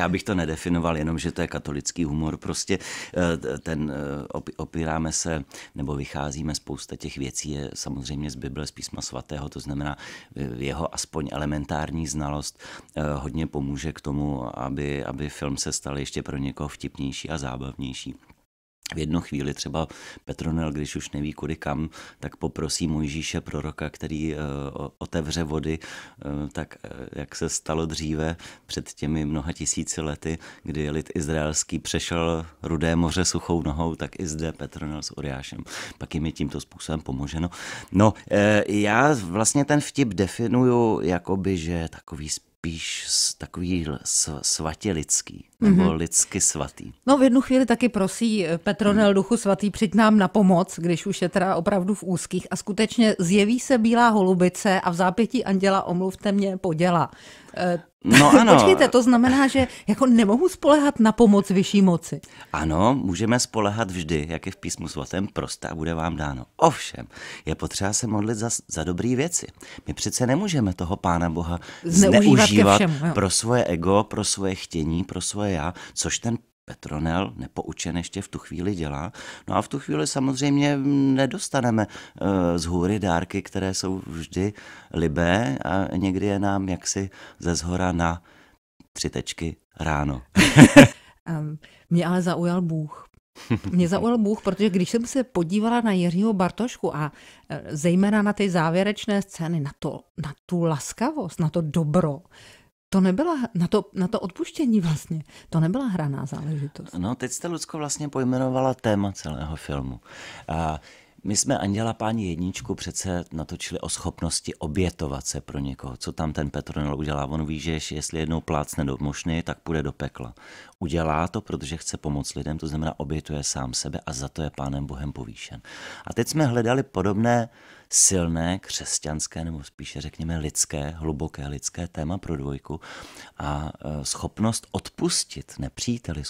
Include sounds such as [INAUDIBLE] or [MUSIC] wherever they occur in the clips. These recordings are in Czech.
Já bych to nedefinoval jenom, že to je katolický humor. Prostě eh, ten eh, opíráme se, nebo vycházíme spousta těch věcí, je samozřejmě z Bible, z písma svatého, to znamená eh, jeho aspoň elementární znalost hodně pomůže k tomu, aby, aby film se stal ještě pro někoho vtipnější a zábavnější v jednu chvíli třeba Petronel, když už neví kudy kam, tak poprosí Mojžíše proroka, který eh, otevře vody, eh, tak eh, jak se stalo dříve před těmi mnoha tisíci lety, kdy lid izraelský přešel rudé moře suchou nohou, tak i zde Petronel s Uriášem. Pak jim je tímto způsobem pomoženo. No, já vlastně ten vtip definuju jakoby, že takový spíš takový svatě lidský nebo mm-hmm. lidsky svatý. No v jednu chvíli taky prosí eh, Petronel mm. duchu svatý, přijď nám na pomoc, když už je teda opravdu v úzkých a skutečně zjeví se bílá holubice a v zápětí anděla omluvte mě poděla. Eh, no ano. Počkejte, to znamená, že jako nemohu spolehat na pomoc vyšší moci. Ano, můžeme spolehat vždy, jak je v písmu svatém prostě a bude vám dáno. Ovšem, je potřeba se modlit za, za dobré věci. My přece nemůžeme toho Pána Boha zneužívat, zneužívat všem, pro svoje ego, pro svoje chtění, pro svoje já, což ten Petronel nepoučen ještě v tu chvíli dělá. No a v tu chvíli samozřejmě nedostaneme eh, z hůry dárky, které jsou vždy libé a někdy je nám jaksi ze zhora na tři tečky ráno. [LAUGHS] Mě ale zaujal Bůh. Mě zaujal Bůh, protože když jsem se podívala na Jiřího Bartošku a eh, zejména na ty závěrečné scény, na, to, na tu laskavost, na to dobro, to nebyla, na to, na to odpuštění vlastně, to nebyla hraná záležitost. No, teď jste, Lucko, vlastně pojmenovala téma celého filmu. A my jsme Anděla Páni jedničku přece natočili o schopnosti obětovat se pro někoho. Co tam ten Petronel udělá? On ví, že jestli jednou plácne do mošny, tak půjde do pekla. Udělá to, protože chce pomoct lidem, to znamená obětuje sám sebe a za to je Pánem Bohem povýšen. A teď jsme hledali podobné silné křesťanské, nebo spíše řekněme lidské, hluboké lidské téma pro dvojku a e, schopnost odpustit nepříteli,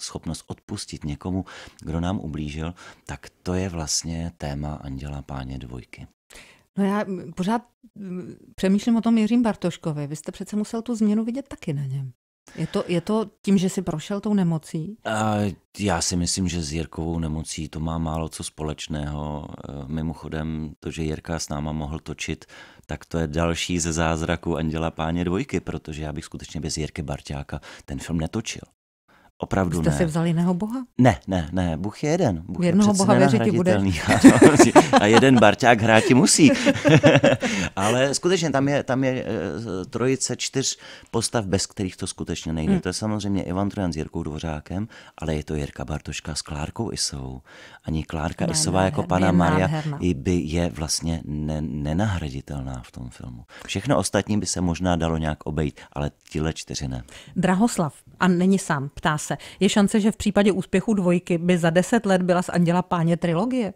schopnost odpustit někomu, kdo nám ublížil, tak to je vlastně téma Anděla Páně dvojky. No já pořád přemýšlím o tom Jiřím Bartoškovi. Vy jste přece musel tu změnu vidět taky na něm. Je to, je to tím, že jsi prošel tou nemocí? A já si myslím, že s Jirkovou nemocí to má málo co společného. E, mimochodem, to, že Jirka s náma mohl točit, tak to je další ze zázraku Anděla Páně dvojky, protože já bych skutečně bez Jirky Barťáka ten film netočil. Opravdu Jste ne. si vzali jiného boha? Ne, ne, ne, Bůh je jeden. Bůh Jednoho je boha věřit bude. [LAUGHS] A jeden barťák hrát ti musí. [LAUGHS] Ale skutečně tam je, tam je eh, trojice čtyř postav, bez kterých to skutečně nejde. Hmm. To je samozřejmě Ivan Trojan s Jirkou Dvořákem, ale je to Jirka Bartoška s Klárkou Isou. Ani Klárka ne, Isová ne, jako ne, pana Maria by je vlastně ne, nenahraditelná v tom filmu. Všechno ostatní by se možná dalo nějak obejít, ale tyhle čtyři ne. Drahoslav, a není sám, ptá se. Je šance, že v případě úspěchu dvojky by za deset let byla z Anděla Páně trilogie?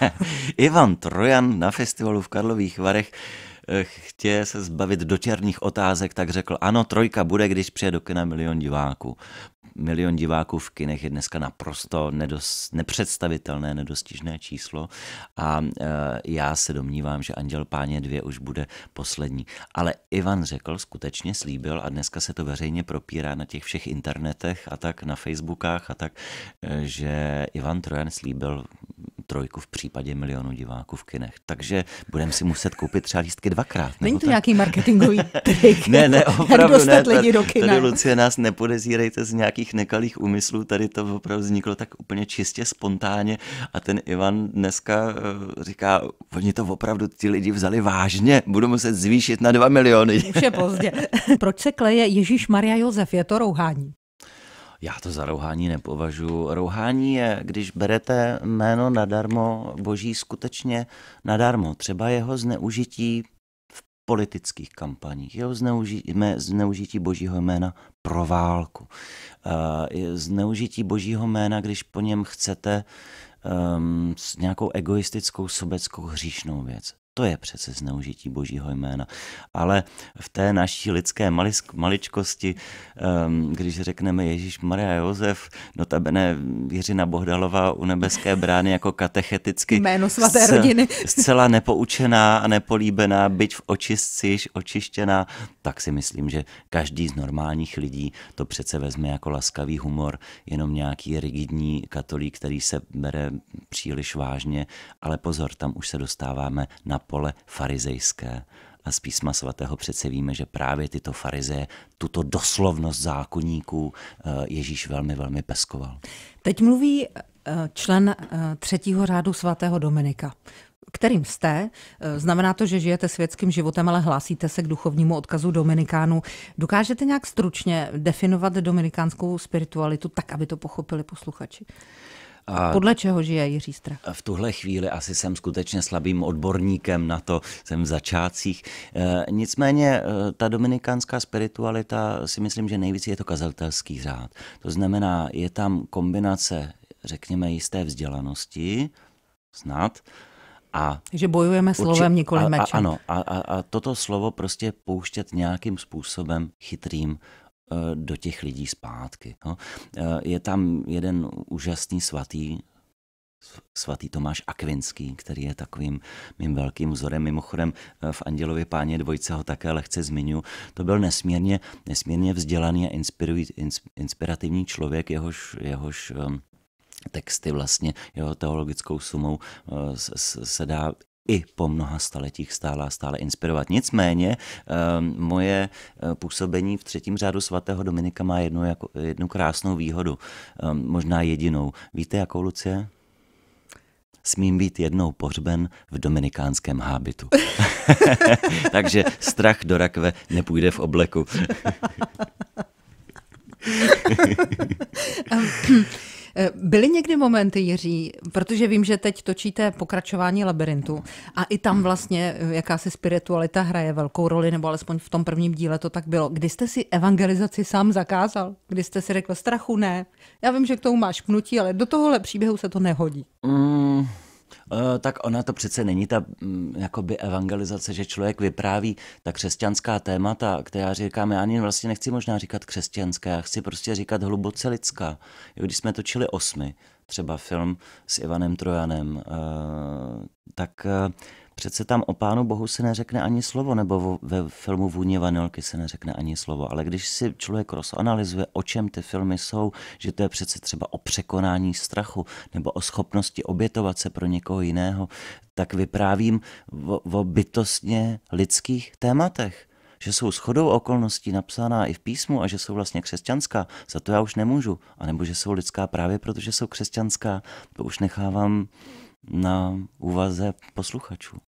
[LAUGHS] Ivan Trojan na festivalu v Karlových Varech eh, chtěje se zbavit dočerných otázek, tak řekl, ano, trojka bude, když přijde do kina milion diváků milion diváků v kinech je dneska naprosto nedos, nepředstavitelné, nedostižné číslo a e, já se domnívám, že Anděl páně dvě už bude poslední. Ale Ivan řekl, skutečně slíbil a dneska se to veřejně propírá na těch všech internetech a tak na Facebookách a tak, e, že Ivan Trojan slíbil trojku v případě milionu diváků v kinech. Takže budeme si muset koupit třeba lístky dvakrát. Není to tak? nějaký marketingový [LAUGHS] trik? ne, ne, opravdu jak ne. Lidi do kina. Tady, Lucie, nás nepodezírejte z nějakých nekalých úmyslů. Tady to opravdu vzniklo tak úplně čistě spontánně. A ten Ivan dneska eh, říká, oni to opravdu ti lidi vzali vážně. Budu muset zvýšit na dva miliony. Už je pozdě. [LAUGHS] Proč se kleje Ježíš Maria Josef? Je to rouhání? Já to za rouhání nepovažu. Rouhání je, když berete jméno nadarmo, boží skutečně nadarmo. Třeba jeho zneužití v politických kampaních, jeho zneužití, zneužití božího jména pro válku, eh, zneužití božího jména, když po něm chcete um, s nějakou egoistickou, sobeckou, hříšnou věc. To je přece zneužití božího jména. Ale v té naší lidské malisk, maličkosti, ehm, když řekneme Ježíš Maria Josef, notabene Jiřina Bohdalová u nebeské brány jako katecheticky Jméno svaté rodiny. zcela nepoučená a nepolíbená, byť v očistci již očištěná, tak si myslím, že každý z normálních lidí to přece vezme jako laskavý humor, jenom nějaký rigidní katolík, který se bere příliš vážně, ale pozor, tam už se dostáváme na pole farizejské. A z písma svatého přece víme, že právě tyto farizeje, tuto doslovnost zákonníků eh, Ježíš velmi, velmi peskoval. Teď mluví eh, člen eh, třetího řádu svatého Dominika kterým jste. Znamená to, že žijete světským životem, ale hlásíte se k duchovnímu odkazu Dominikánu. Dokážete nějak stručně definovat dominikánskou spiritualitu tak, aby to pochopili posluchači? A Podle čeho žije Jiří Strach? V tuhle chvíli asi jsem skutečně slabým odborníkem na to, jsem v začátcích. E, nicméně e, ta dominikánská spiritualita si myslím, že nejvíc je to kazatelský řád. To znamená, je tam kombinace, řekněme, jisté vzdělanosti, snad, a že bojujeme slovem, nikoli mečem. A, a, ano, a, a, a toto slovo prostě pouštět nějakým způsobem chytrým Eh, do těch lidí zpátky. Eh, je tam jeden úžasný svatý, svatý Tomáš Akvinský, který je takovým mým velkým vzorem. Mimochodem eh, v Andělově páně dvojce ho také lehce zmiňu. To byl nesmírně, nesmírně vzdělaný a inspirativní člověk, jehož, jehož texty vlastně jeho teologickou sumou se dá i po mnoha staletích stála a stále inspirovat. Nicméně ehm, moje eh, působení v třetím řádu svatého Dominika má jednu, jako, jednu krásnou výhodu, ehm, možná jedinou. Víte jakou, Lucie? smím být jednou pohřben v dominikánském hábitu. [LAUGHS] Takže strach do rakve nepůjde v obleku. Ehm, Eh, byly někdy momenty, Jiří, protože vím, že teď točíte pokračování labirintu a i tam vlastně eh, jakási spiritualita hraje velkou roli, nebo alespoň v tom prvním díle to tak bylo. Kdy jste si evangelizaci sám zakázal? Kdy jste si řekl strachu ne? Já vím, že k tomu máš pnutí, ale do tohohle příběhu se to nehodí. Mm, Eh, tak ona to přece není ta mm, jakoby evangelizace, že člověk vypráví ta křesťanská témata, která říkám, já ani vlastně nechci možná říkat křesťanská, já chci prostě říkat hluboce lidská. Když jsme točili osmy, třeba film s Ivanem Trojanem, eh, tak eh, Přece tam o Pánu Bohu se neřekne ani slovo, nebo ve filmu Vůně vanilky se neřekne ani slovo. Ale když si člověk rozanalizuje, o čem ty filmy jsou, že to je přece třeba o překonání strachu nebo o schopnosti obětovat se pro někoho jiného, tak vyprávím o, o bytostně lidských tématech že jsou shodou okolností napsaná i v písmu a že jsou vlastně křesťanská, za to já už nemůžu. A nebo že jsou lidská právě protože jsou křesťanská, to už nechávám na úvaze posluchačů.